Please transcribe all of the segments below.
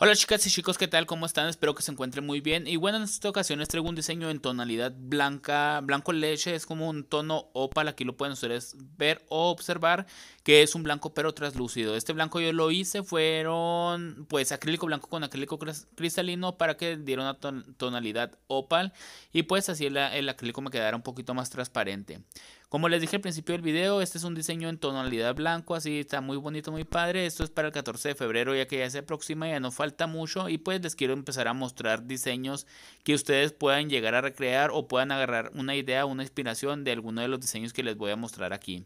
Hola chicas y chicos, ¿qué tal? ¿Cómo están? Espero que se encuentren muy bien. Y bueno, en esta ocasión les traigo un diseño en tonalidad blanca, blanco leche, es como un tono opal, aquí lo pueden ustedes ver o observar, que es un blanco pero translúcido. Este blanco yo lo hice, fueron pues acrílico blanco con acrílico cristalino para que diera una tonalidad opal y pues así el, el acrílico me quedara un poquito más transparente. Como les dije al principio del video, este es un diseño en tonalidad blanco, así está muy bonito, muy padre. Esto es para el 14 de febrero, ya que ya se aproxima, ya no falta mucho. Y pues les quiero empezar a mostrar diseños que ustedes puedan llegar a recrear o puedan agarrar una idea, una inspiración de alguno de los diseños que les voy a mostrar aquí.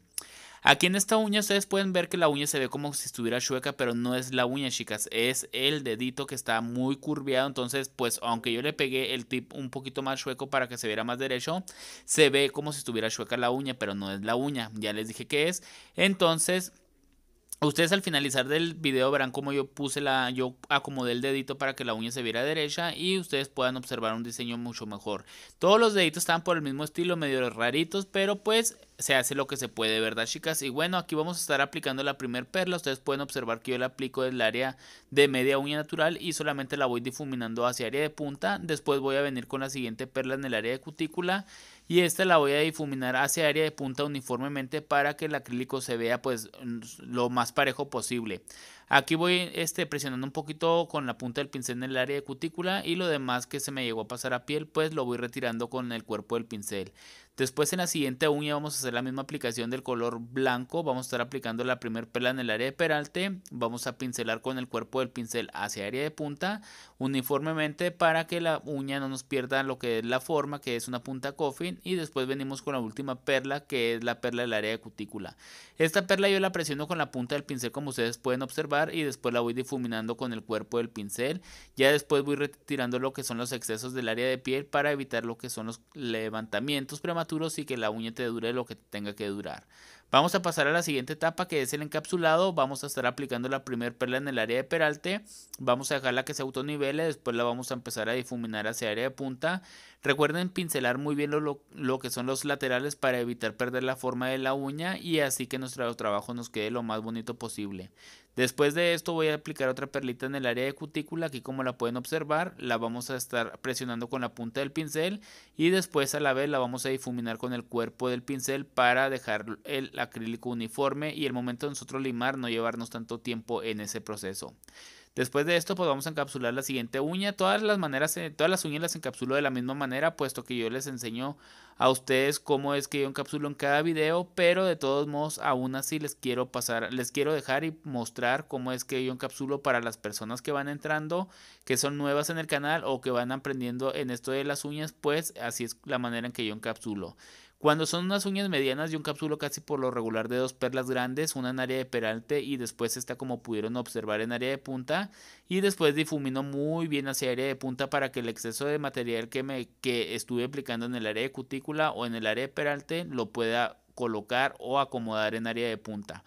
Aquí en esta uña ustedes pueden ver que la uña se ve como si estuviera chueca, pero no es la uña, chicas, es el dedito que está muy curviado, entonces pues aunque yo le pegué el tip un poquito más chueco para que se viera más derecho, se ve como si estuviera chueca la uña, pero no es la uña, ya les dije que es. Entonces, Ustedes al finalizar del video verán cómo yo puse la, yo acomodé el dedito para que la uña se viera derecha y ustedes puedan observar un diseño mucho mejor. Todos los deditos están por el mismo estilo, medio raritos, pero pues se hace lo que se puede, ¿verdad chicas? Y bueno, aquí vamos a estar aplicando la primer perla. Ustedes pueden observar que yo la aplico el área de media uña natural y solamente la voy difuminando hacia área de punta. Después voy a venir con la siguiente perla en el área de cutícula y esta la voy a difuminar hacia área de punta uniformemente para que el acrílico se vea pues lo más parejo posible. Aquí voy este, presionando un poquito con la punta del pincel en el área de cutícula y lo demás que se me llegó a pasar a piel pues lo voy retirando con el cuerpo del pincel. Después en la siguiente uña vamos a hacer la misma aplicación del color blanco. Vamos a estar aplicando la primer perla en el área de peralte. Vamos a pincelar con el cuerpo del pincel hacia área de punta uniformemente para que la uña no nos pierda lo que es la forma, que es una punta coffin. Y después venimos con la última perla, que es la perla del área de cutícula. Esta perla yo la presiono con la punta del pincel como ustedes pueden observar y después la voy difuminando con el cuerpo del pincel. Ya después voy retirando lo que son los excesos del área de piel para evitar lo que son los levantamientos y que la uña te dure lo que tenga que durar. Vamos a pasar a la siguiente etapa que es el encapsulado. Vamos a estar aplicando la primer perla en el área de peralte. Vamos a dejarla que se autonivele. Después la vamos a empezar a difuminar hacia área de punta. Recuerden pincelar muy bien lo, lo que son los laterales para evitar perder la forma de la uña y así que nuestro trabajo nos quede lo más bonito posible. Después de esto voy a aplicar otra perlita en el área de cutícula, aquí como la pueden observar, la vamos a estar presionando con la punta del pincel y después a la vez la vamos a difuminar con el cuerpo del pincel para dejar el, acrílico uniforme y el momento de nosotros limar no llevarnos tanto tiempo en ese proceso. Después de esto, pues vamos a encapsular la siguiente uña. Todas las maneras, eh, todas las uñas las encapsulo de la misma manera, puesto que yo les enseño a ustedes cómo es que yo encapsulo en cada video, pero de todos modos, aún así les quiero pasar, les quiero dejar y mostrar cómo es que yo encapsulo para las personas que van entrando, que son nuevas en el canal o que van aprendiendo en esto de las uñas, pues así es la manera en que yo encapsulo. Cuando son unas uñas medianas, yo encapsulo casi por lo regular de dos perlas grandes, una en área de peralte y después está como pudieron observar en área de punta y después difumino muy bien hacia área de punta para que el exceso de material que, me, que estuve aplicando en el área de cutícula o en el área de peralte lo pueda colocar o acomodar en área de punta.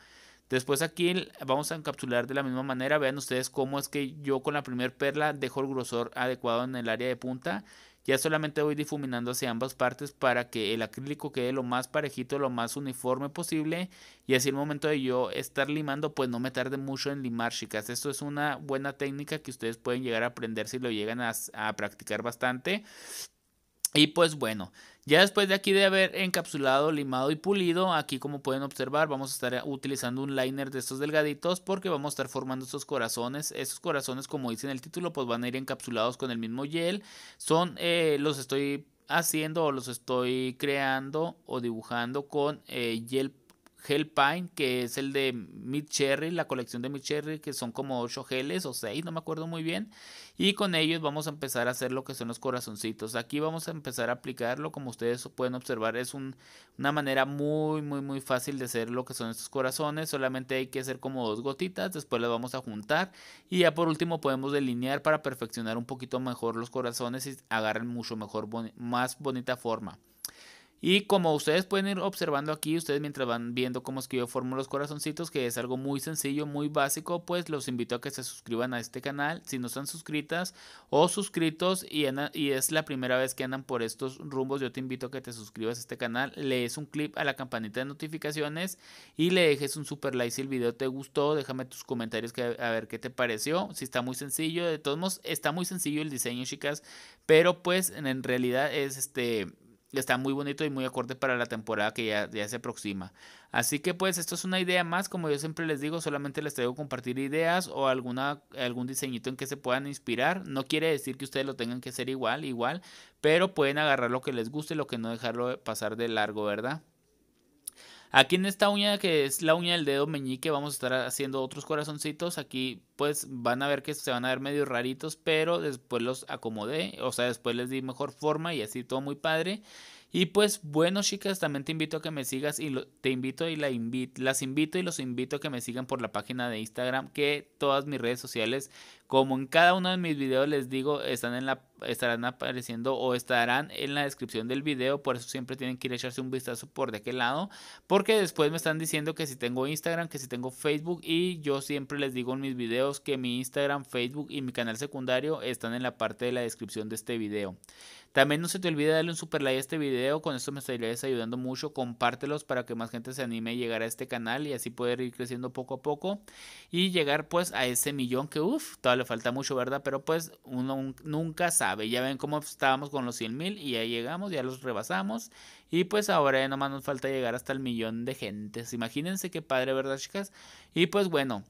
Después aquí vamos a encapsular de la misma manera. Vean ustedes cómo es que yo con la primera perla dejo el grosor adecuado en el área de punta ya solamente voy difuminando hacia ambas partes para que el acrílico quede lo más parejito, lo más uniforme posible. Y así el momento de yo estar limando, pues no me tarde mucho en limar, chicas. Esto es una buena técnica que ustedes pueden llegar a aprender si lo llegan a, a practicar bastante. Y pues bueno, ya después de aquí de haber encapsulado, limado y pulido, aquí como pueden observar vamos a estar utilizando un liner de estos delgaditos porque vamos a estar formando estos corazones. Estos corazones como dice en el título pues van a ir encapsulados con el mismo gel. Son, eh, los estoy haciendo o los estoy creando o dibujando con eh, gel pine que es el de Mid Cherry, la colección de Mid Cherry, que son como 8 geles o 6, no me acuerdo muy bien. Y con ellos vamos a empezar a hacer lo que son los corazoncitos. Aquí vamos a empezar a aplicarlo, como ustedes pueden observar, es una manera muy, muy, muy fácil de hacer lo que son estos corazones. Solamente hay que hacer como dos gotitas, después las vamos a juntar. Y ya por último podemos delinear para perfeccionar un poquito mejor los corazones y agarren mucho mejor, más bonita forma. Y como ustedes pueden ir observando aquí, ustedes mientras van viendo cómo es que yo formo los corazoncitos, que es algo muy sencillo, muy básico, pues los invito a que se suscriban a este canal si no están suscritas o suscritos y, es la primera vez que andan por estos rumbos, yo te invito a que te suscribas a este canal, lees un clip a la campanita de notificaciones y le dejes un super like si el video te gustó, déjame tus comentarios a ver qué te pareció, si está muy sencillo, de todos modos está muy sencillo el diseño chicas, pero pues en realidad es este está muy bonito y muy acorde para la temporada que ya, se aproxima. Así que pues esto es una idea más, como yo siempre les digo, solamente les traigo compartir ideas o alguna, algún diseñito en que se puedan inspirar. No quiere decir que ustedes lo tengan que hacer igual, igual, pero pueden agarrar lo que les guste, y lo que no dejarlo pasar de largo, ¿verdad? Aquí en esta uña que es la uña del dedo meñique vamos a estar haciendo otros corazoncitos. Aquí pues van a ver que se van a ver medio raritos, pero después los acomodé, o sea, después les di mejor forma y así todo muy padre. Y pues bueno, chicas, también te invito a que me sigas y te invito y las invito y los invito a que me sigan por la página de Instagram, que todas mis redes sociales, como en cada uno de mis videos les digo, están en la estarán apareciendo o estarán en la descripción del video, por eso siempre tienen que ir echarse un vistazo por de aquel lado, porque después me están diciendo que si tengo Instagram, que si tengo Facebook y yo siempre les digo en mis videos que mi Instagram, Facebook y mi canal secundario están en la parte de la descripción de este video. También no se te olvide darle un super like a este video, con esto me estarías ayudando mucho, compártelos para que más gente se anime a llegar a este canal y así poder ir creciendo poco a poco y llegar pues a ese millón que uff, todavía le falta mucho, ¿verdad? Pero pues uno nunca sabe, ya ven cómo estábamos con los 100 mil y ya llegamos, ya los rebasamos y pues ahora ya nomás nos falta llegar hasta el millón de gentes, imagínense qué padre, ¿verdad chicas? Y pues bueno.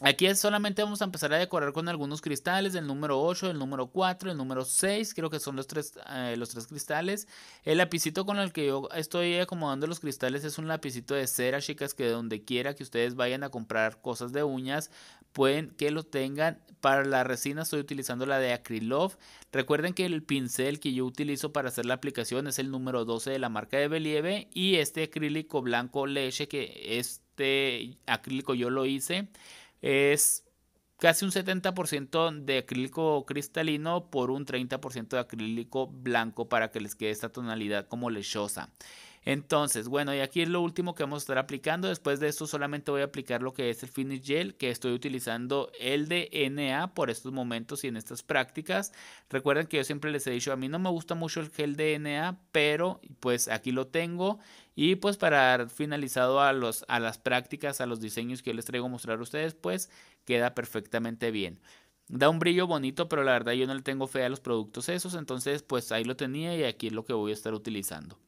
Aquí solamente vamos a empezar a decorar con algunos cristales, el número 8, el número 4, el número 6, creo que son los tres, eh, los tres cristales. El lapicito con el que yo estoy acomodando los cristales es un lapicito de cera, chicas, que donde quiera que ustedes vayan a comprar cosas de uñas, pueden que lo tengan. Para la resina estoy utilizando la de Acrylove. Recuerden que el pincel que yo utilizo para hacer la aplicación es el número 12 de la marca de Believe y este acrílico blanco leche que este acrílico yo lo hice es casi un 70% de acrílico cristalino por un 30% de acrílico blanco para que les quede esta tonalidad como lechosa. Entonces, bueno, y aquí es lo último que vamos a estar aplicando. Después de esto solamente voy a aplicar lo que es el Finish Gel, que estoy utilizando el DNA por estos momentos y en estas prácticas. Recuerden que yo siempre les he dicho, a mí no me gusta mucho el gel DNA, pero pues aquí lo tengo. Y pues para dar finalizado a, a las prácticas, a los diseños que yo les traigo a mostrar a ustedes, pues queda perfectamente bien. Da un brillo bonito, pero la verdad yo no le tengo fe a los productos esos, entonces pues ahí lo tenía y aquí es lo que voy a estar utilizando.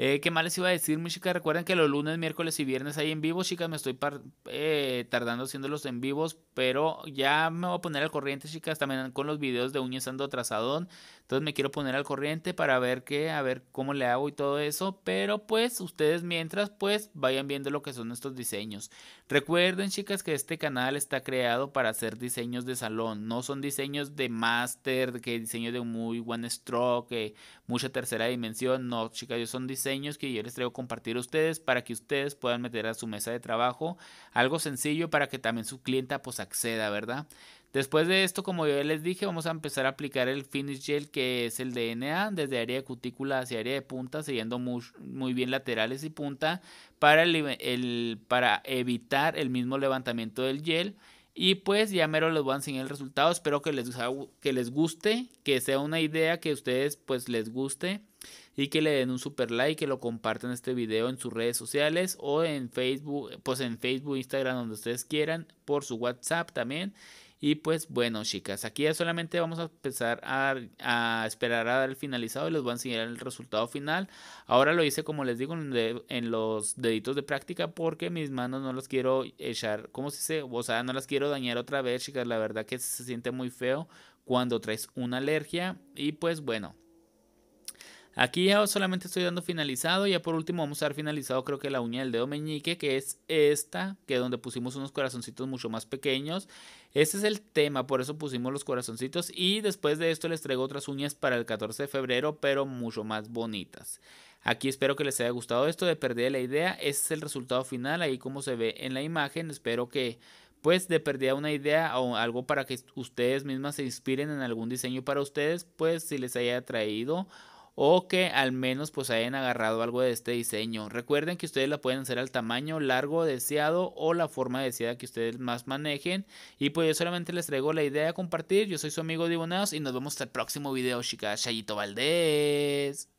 Eh, ¿Qué más les iba a decir, mis chicas? Recuerden que los lunes, miércoles y viernes hay en vivo, chicas. Me estoy eh, tardando haciéndolos en vivos, pero ya me voy a poner al corriente, chicas, también con los videos de uñas ando atrasadón. Entonces me quiero poner al corriente para ver qué, a ver cómo le hago y todo eso. Pero pues ustedes mientras, pues vayan viendo lo que son estos diseños. Recuerden, chicas, que este canal está creado para hacer diseños de salón. No son diseños de máster, que diseño de muy one stroke, mucha tercera dimensión. No, chicas, yo son diseños que yo les traigo a compartir a ustedes para que ustedes puedan meter a su mesa de trabajo algo sencillo para que también su clienta pues acceda, ¿verdad? Después de esto, como ya les dije, vamos a empezar a aplicar el finish gel que es el DNA desde área de cutícula hacia área de punta, siguiendo muy, bien laterales y punta para, el, para evitar el mismo levantamiento del gel. Y pues ya mero les voy a enseñar el resultado. Espero que les, que les guste, que sea una idea que a ustedes pues les guste y que le den un super like, que lo compartan este video en sus redes sociales o en Facebook, pues en Facebook, Instagram, donde ustedes quieran, por su WhatsApp también. Y pues bueno, chicas, aquí ya solamente vamos a empezar a, esperar a dar el finalizado y les voy a enseñar el resultado final. Ahora lo hice como les digo en, los deditos de práctica porque mis manos no las quiero echar, ¿cómo se dice? O sea, no las quiero dañar otra vez, chicas. La verdad que se siente muy feo cuando traes una alergia y pues bueno. Aquí ya solamente estoy dando finalizado. Ya por último vamos a dar finalizado creo que la uña del dedo meñique, que es esta, que es donde pusimos unos corazoncitos mucho más pequeños. ese es el tema, por eso pusimos los corazoncitos. Y después de esto les traigo otras uñas para el 14 de febrero, pero mucho más bonitas. Aquí espero que les haya gustado esto de perder la idea. Ese es el resultado final, ahí como se ve en la imagen. Espero que pues de perdida una idea o algo para que ustedes mismas se inspiren en algún diseño para ustedes, pues si les haya traído o que al menos pues hayan agarrado algo de este diseño. Recuerden que ustedes la pueden hacer al tamaño largo deseado o la forma deseada que ustedes más manejen. Y pues yo solamente les traigo la idea de compartir. Yo soy su amigo Dibonados y nos vemos hasta el próximo video, chicas. Shayito Valdés.